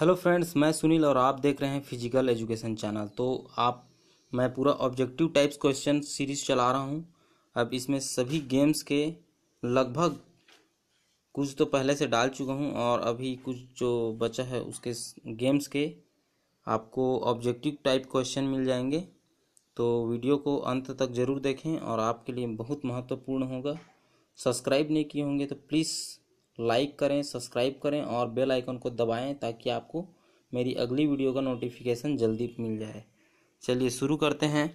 hello friends मैं सुनील और आप देख रहे हैं फिजिकल एजुकेशन चैनल तो आप मैं पूरा ऑब्जेक्टिव टाइप्स क्वेश्चन सीरीज चला रहा हूं अब इसमें सभी गेम्स के लगभग कुछ तो पहले से डाल चुका हूं और अभी कुछ जो बचा है उसके गेम्स के आपको ऑब्जेक्टिव टाइप क्वेश्चन मिल जाएंगे तो वीडियो को अंत तक ज़रूर देखें और आपके लिए बहुत महत्वपूर्ण होगा सब्सक्राइब नहीं किए होंगे तो प्लीज़ लाइक करें सब्सक्राइब करें और बेल आइकन को दबाएं ताकि आपको मेरी अगली वीडियो का नोटिफिकेशन जल्दी मिल जाए चलिए शुरू करते हैं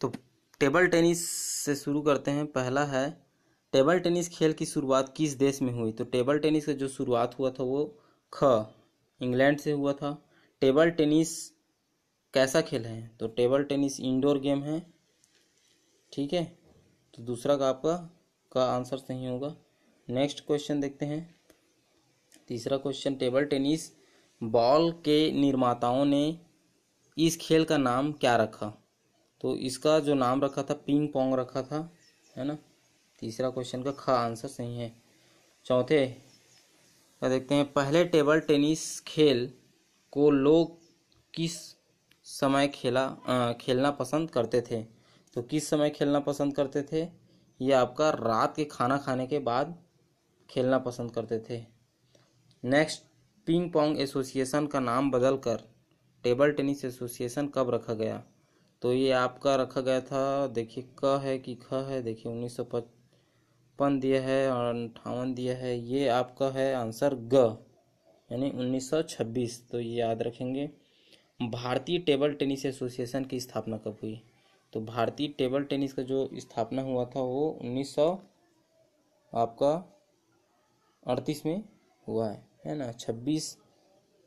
तो टेबल टेनिस से शुरू करते हैं पहला है टेबल टेनिस खेल की शुरुआत किस देश में हुई तो टेबल टेनिस का जो शुरुआत हुआ था वो ख इंग्लैंड से हुआ था टेबल टेनिस कैसा खेल है तो टेबल टेनिस इंडोर गेम है ठीक है तो दूसरा का आपका का आंसर सही होगा नेक्स्ट क्वेश्चन देखते हैं तीसरा क्वेश्चन टेबल टेनिस बॉल के निर्माताओं ने इस खेल का नाम क्या रखा तो इसका जो नाम रखा था पिंग पोंग रखा था है ना तीसरा क्वेश्चन का खा आंसर सही है चौथे का देखते हैं पहले टेबल टेनिस खेल को लोग किस समय खेला आ, खेलना पसंद करते थे तो किस समय खेलना पसंद करते थे ये आपका रात के खाना खाने के बाद खेलना पसंद करते थे नेक्स्ट पिंग पोंग एसोसिएशन का नाम बदल कर टेबल टेनिस एसोसिएशन कब रखा गया तो ये आपका रखा गया था देखिए क है कि ख है देखिए उन्नीस सौ पचपन दिया है और अंठावन दिया है ये आपका है आंसर ग यानी 1926 तो ये याद रखेंगे भारतीय टेबल टेनिस एसोसिएशन की स्थापना कब हुई तो भारतीय टेबल टेनिस का जो स्थापना हुआ था वो उन्नीस आपका अड़तीस में हुआ है है ना छब्बीस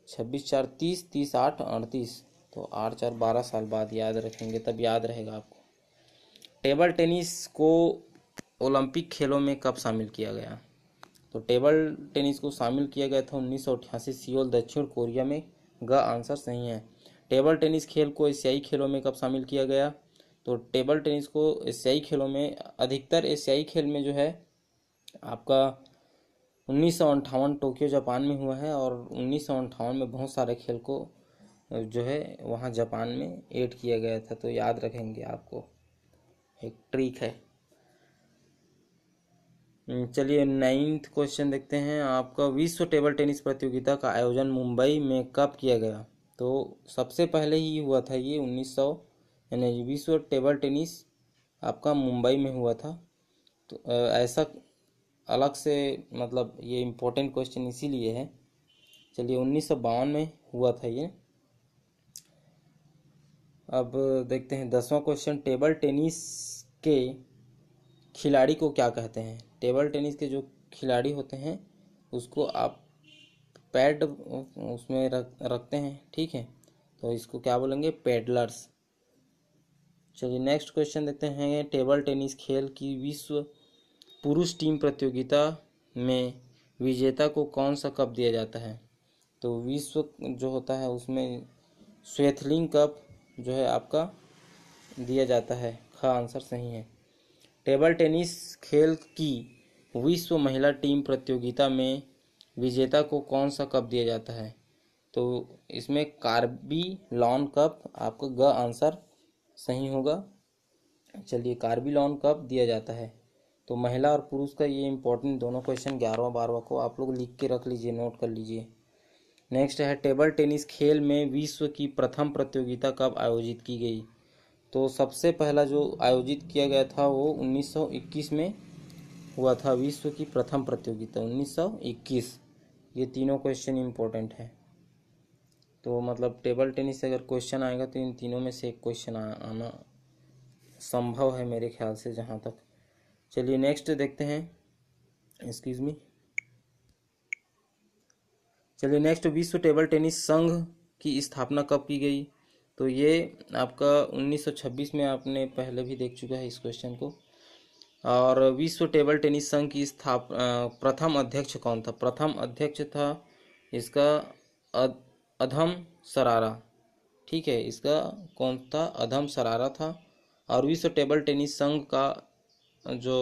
छब्बीस चार तीस तीस आठ अड़तीस तो आठ चार बारह साल बाद याद रखेंगे तब याद रहेगा आपको टेबल टेनिस को ओलंपिक खेलों में कब शामिल किया गया तो टेबल टेनिस को शामिल किया गया था उन्नीस सौ अठासी सियोल दक्षिण कोरिया में ग आंसर सही है टेबल टेनिस खेल को एशियाई खेलों में कब शामिल किया गया तो टेबल टेनिस को एशियाई खेलों में अधिकतर एशियाई खेल में जो है आपका उन्नीस सौ अंठावन टोक्यो जापान में हुआ है और उन्नीस सौ अंठावन में बहुत सारे खेल को जो है वहाँ जापान में ऐड किया गया था तो याद रखेंगे आपको एक ट्रिक है चलिए नाइन्थ क्वेश्चन देखते हैं आपका विश्व टेबल टेनिस प्रतियोगिता का आयोजन मुंबई में कब किया गया तो सबसे पहले ही हुआ था ये उन्नीस यानी विश्व टेबल टेनिस आपका मुंबई में हुआ था तो ऐसा अलग से मतलब ये इम्पोर्टेंट क्वेश्चन इसीलिए है चलिए उन्नीस में हुआ था ये अब देखते हैं दसवां क्वेश्चन टेबल टेनिस के खिलाड़ी को क्या कहते हैं टेबल टेनिस के जो खिलाड़ी होते हैं उसको आप पैड उसमें रख रखते हैं ठीक है तो इसको क्या बोलेंगे पेडलर्स चलिए नेक्स्ट क्वेश्चन देखते हैं टेबल टेनिस खेल की विश्व पुरुष टीम प्रतियोगिता में विजेता को कौन सा कप दिया जाता है तो विश्व जो होता है उसमें स्वेथलिंग कप जो है आपका दिया जाता है खा हाँ, आंसर सही है टेबल टेनिस खेल की विश्व महिला टीम प्रतियोगिता में विजेता को कौन सा कप दिया जाता है तो इसमें कार्बी लॉन कप आपका ग आंसर सही होगा चलिए कार्बिलॉन कब दिया जाता है तो महिला और पुरुष का ये इम्पोर्टेंट दोनों क्वेश्चन ग्यारहवा बारहवा को आप लोग लिख के रख लीजिए नोट कर लीजिए नेक्स्ट है टेबल टेनिस खेल में विश्व की प्रथम प्रतियोगिता कब आयोजित की गई तो सबसे पहला जो आयोजित किया गया था वो 1921 में हुआ था विश्व की प्रथम प्रतियोगिता 1921 ये तीनों क्वेश्चन इम्पोर्टेंट है तो मतलब टेबल टेनिस से अगर क्वेश्चन आएगा तो इन तीनों में से एक क्वेश्चन आना संभव है मेरे ख्याल से जहाँ तक चलिए नेक्स्ट देखते हैं एक्सक्यूज मी चलिए नेक्स्ट विश्व टेबल टेनिस संघ की स्थापना कब की गई तो ये आपका 1926 में आपने पहले भी देख चुका है इस क्वेश्चन को और विश्व टेबल टेनिस संघ की स्थाप प्रथम अध्यक्ष कौन था प्रथम अध्यक्ष था इसका अधम सरारा ठीक है इसका कौन था अधम सरारा था और विश्व टेबल टेनिस संघ का जो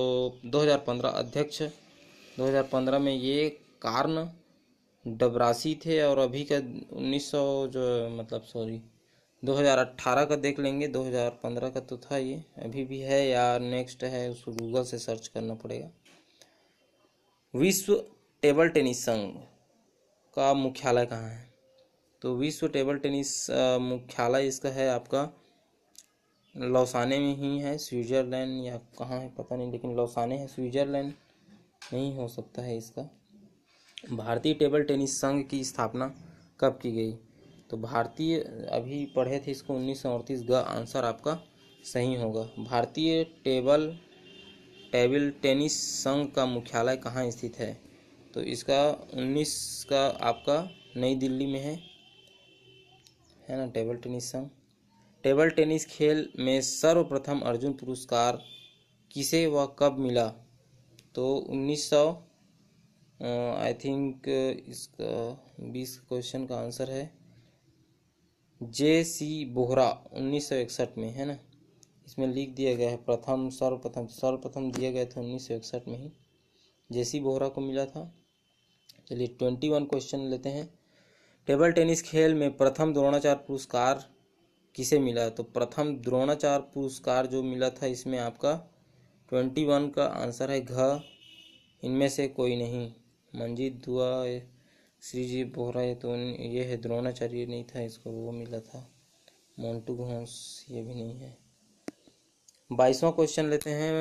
2015 अध्यक्ष 2015 में ये कार्न डबरासी थे और अभी का 1900 जो मतलब सॉरी 2018 का देख लेंगे 2015 का तो था ये अभी भी है या नेक्स्ट है उसको गूगल से सर्च करना पड़ेगा विश्व टेबल टेनिस संघ का मुख्यालय कहाँ है तो विश्व टेबल टेनिस मुख्यालय इसका है आपका लौसाने में ही है स्विट्ज़रलैंड या कहाँ है पता नहीं लेकिन लौसाने है स्विट्ज़रलैंड नहीं हो सकता है इसका भारतीय टेबल टेनिस संघ की स्थापना कब की गई तो भारतीय अभी पढ़े थे इसको उन्नीस सौ अड़तीस का आंसर आपका सही होगा भारतीय टेबल टेबल टेनिस संघ का मुख्यालय कहाँ स्थित है तो इसका उन्नीस का आपका नई दिल्ली में है है ना टेबल टेनिस संघ टेबल टेनिस खेल में सर्वप्रथम अर्जुन पुरस्कार किसे व कब मिला तो 1900 आई थिंक इसका बीस क्वेश्चन का आंसर है जे सी बोहरा 1961 में है ना इसमें लिख दिया गया है प्रथम सर्वप्रथम सर्वप्रथम दिया गया था 1961 में ही जे सी बोहरा को मिला था चलिए 21 क्वेश्चन लेते हैं टेबल टेनिस खेल में प्रथम द्रोणाचार्य पुरस्कार किसे मिला तो प्रथम द्रोणाचार पुरस्कार जो मिला था इसमें आपका ट्वेंटी वन का आंसर है घ इनमें से कोई नहीं मंजीत दुआ श्री जी बोहरा है तो ये है द्रोणाचार्य नहीं था इसको वो मिला था मोन्टू घोस ये भी नहीं है बाईसवा क्वेश्चन लेते हैं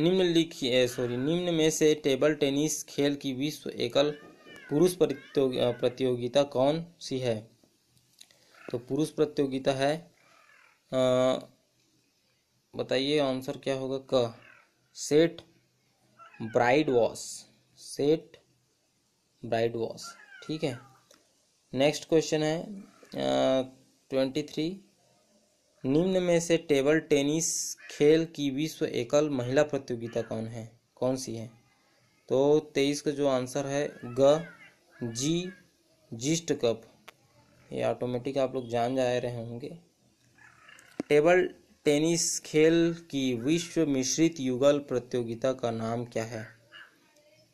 निम्नलिखित सॉरी निम्न में से टेबल टेनिस खेल की विश्व एकल पुरुष प्रतियोगिता कौन सी है तो पुरुष प्रतियोगिता है बताइए आंसर क्या होगा क set bride wash set bride wash ठीक है नेक्स्ट क्वेश्चन है ट्वेंटी थ्री निम्न में से टेबल टेनिस खेल की विश्व एकल महिला प्रतियोगिता कौन है कौन सी है तो तेईस का जो आंसर है ग जी जिस्ट कप ये ऑटोमेटिक आप लोग जान जा रहे होंगे टेबल टेनिस खेल की विश्व मिश्रित युगल प्रतियोगिता का नाम क्या है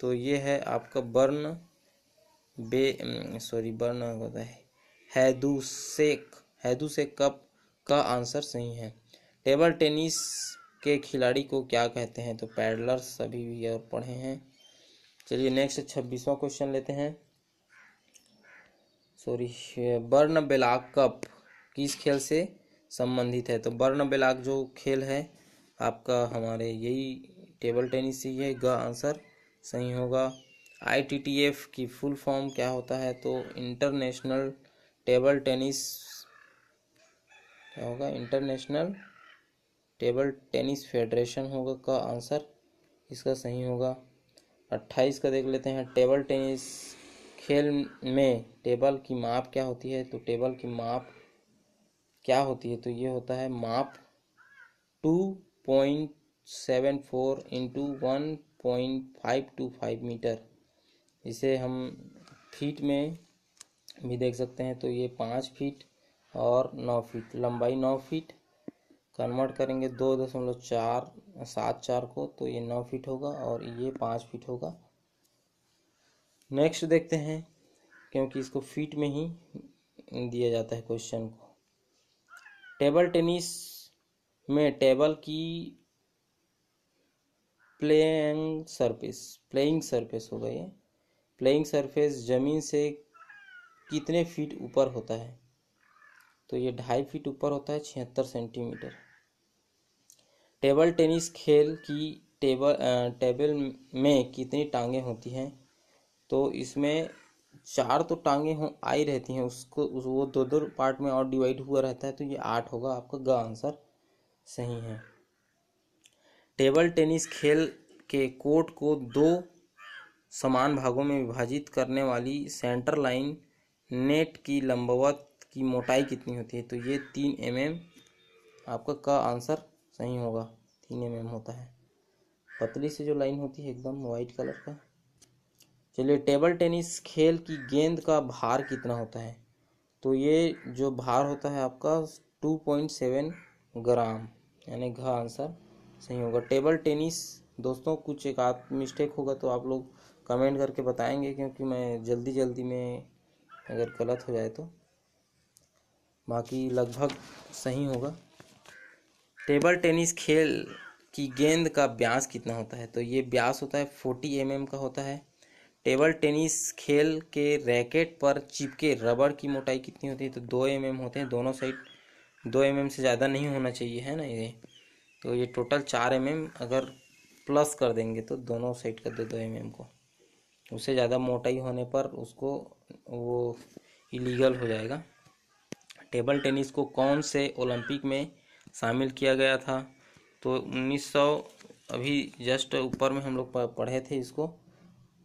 तो ये है आपका बर्न बे सॉरी बर्न होता है हैदूसेक हैदूसेक कप का आंसर सही है टेबल टेनिस के खिलाड़ी को क्या कहते हैं तो पैडलर्स सभी भी और पढ़े हैं चलिए नेक्स्ट छब्बीसवा क्वेश्चन लेते हैं सॉरी बर्न बेलाक कप किस खेल से संबंधित है तो बर्न बेलाक जो खेल है आपका हमारे यही टेबल टेनिस ही है ग आंसर सही होगा आईटीटीएफ की फुल फॉर्म क्या होता है तो इंटरनेशनल टेबल टेनिस क्या होगा इंटरनेशनल टेबल टेनिस फेडरेशन होगा का आंसर इसका सही होगा अट्ठाईस का देख लेते हैं टेबल टेनिस खेल में टेबल की माप क्या होती है तो टेबल की माप क्या होती है तो ये होता है माप two point seven four into one point five two five meter इसे हम फीट में भी देख सकते हैं तो ये पाँच फीट और नौ फीट लंबाई नौ फीट कन्वर्ट करेंगे दो दशमलव चार सात चार को तो ये नौ फीट होगा और ये पाँच फीट होगा नेक्स्ट देखते हैं क्योंकि इसको फीट में ही दिया जाता है क्वेश्चन को टेबल टेनिस में टेबल की प्लेइंग सरफेस प्लेइंग सरफेस गई है प्लेइंग सरफेस ज़मीन से कितने फीट ऊपर होता है तो ये ढाई फीट ऊपर होता है छिहत्तर सेंटीमीटर टेबल टेनिस खेल की टेबल टेबल में कितनी टांगे होती हैं तो इसमें चार तो टांगे हों आई रहती हैं उसको उस वो दो दो पार्ट में और डिवाइड हुआ रहता है तो ये आठ होगा आपका ग आंसर सही है टेबल टेनिस खेल के कोर्ट को दो समान भागों में विभाजित करने वाली सेंटर लाइन नेट की लंबवत की मोटाई कितनी होती है तो ये तीन एम mm, एम आपका का आंसर सही होगा तीन एम mm एम होता है पतली से जो लाइन होती है एकदम वाइट कलर का चलिए टेबल टेनिस खेल की गेंद का भार कितना होता है तो ये जो भार होता है आपका 2.7 ग्राम यानी घ आंसर सही होगा टेबल टेनिस दोस्तों कुछ एक आध मिस्टेक होगा तो आप लोग कमेंट करके बताएंगे क्योंकि मैं जल्दी जल्दी में अगर गलत हो जाए तो बाकी लगभग सही होगा टेबल टेनिस खेल की गेंद का ब्यास कितना होता है तो ये ब्यास होता है फोर्टी एम mm का होता है टेबल टेनिस खेल के रैकेट पर चिपके रबड़ की मोटाई कितनी होती है तो दो एम mm होते हैं दोनों साइड दो एम mm से ज़्यादा नहीं होना चाहिए है ना ये तो ये टोटल चार एम mm अगर प्लस कर देंगे तो दोनों साइड कर दे दो एम mm को उससे ज़्यादा मोटाई होने पर उसको वो इलीगल हो जाएगा टेबल टेनिस को कौन से ओलंपिक में शामिल किया गया था तो 1900 अभी जस्ट ऊपर में हम लोग पढ़े थे इसको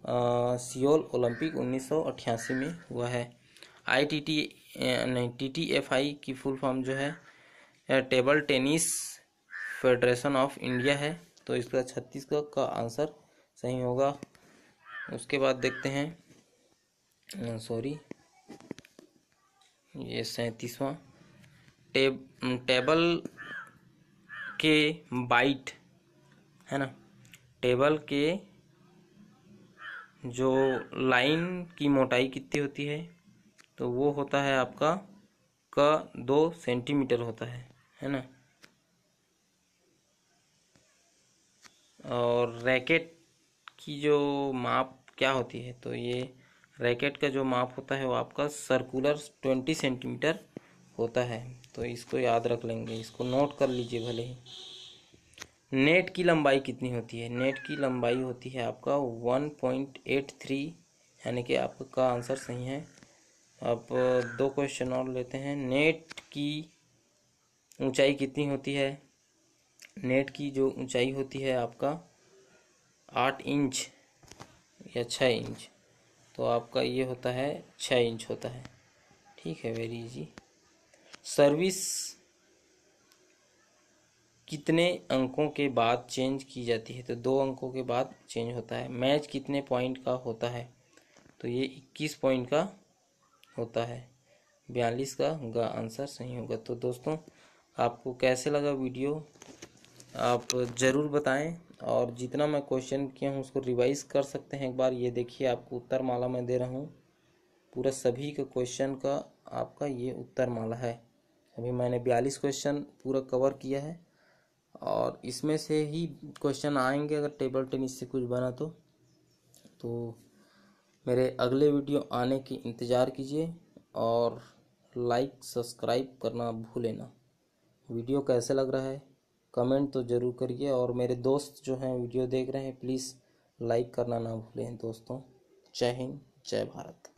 सियोल ओलंपिक उन्नीस में हुआ है आई टी टी नहीं टी टी एफ आई की फुल फॉर्म जो है table tennis federation of India है तो इसका छत्तीसगढ़ का आंसर सही होगा उसके बाद देखते हैं सॉरी ये सैंतीसवा टेब टेबल के बाइट है ना टेबल के जो लाइन की मोटाई कितनी होती है तो वो होता है आपका का दो सेंटीमीटर होता है है ना और रैकेट की जो माप क्या होती है तो ये रैकेट का जो माप होता है वो आपका सर्कुलर ट्वेंटी सेंटीमीटर होता है तो इसको याद रख लेंगे इसको नोट कर लीजिए भले ही नेट की लंबाई कितनी होती है नेट की लंबाई होती है आपका वन पॉइंट एट थ्री यानी कि आपका आंसर सही है अब दो क्वेश्चन और लेते हैं नेट की ऊंचाई कितनी होती है नेट की जो ऊंचाई होती है आपका आठ इंच या छः इंच तो आपका ये होता है छः इंच होता है ठीक है वेरी इजी सर्विस कितने अंकों के बाद चेंज की जाती है तो दो अंकों के बाद चेंज होता है मैच कितने पॉइंट का होता है तो ये 21 पॉइंट का होता है बयालीस का गा आंसर सही होगा तो दोस्तों आपको कैसे लगा वीडियो आप ज़रूर बताएं और जितना मैं क्वेश्चन किया हूँ उसको रिवाइज कर सकते हैं एक बार ये देखिए आपको उत्तर माला मैं दे रहा हूँ पूरा सभी का क्वेश्चन का आपका ये उत्तर माला है अभी मैंने बयालीस क्वेश्चन पूरा कवर किया है और इसमें से ही क्वेश्चन आएंगे अगर टेबल टेनिस से कुछ बना तो तो मेरे अगले वीडियो आने की इंतज़ार कीजिए और लाइक सब्सक्राइब करना भूलें ना वीडियो कैसे लग रहा है कमेंट तो ज़रूर करिए और मेरे दोस्त जो हैं वीडियो देख रहे हैं प्लीज़ लाइक करना ना भूलें दोस्तों जय हिंद जय भारत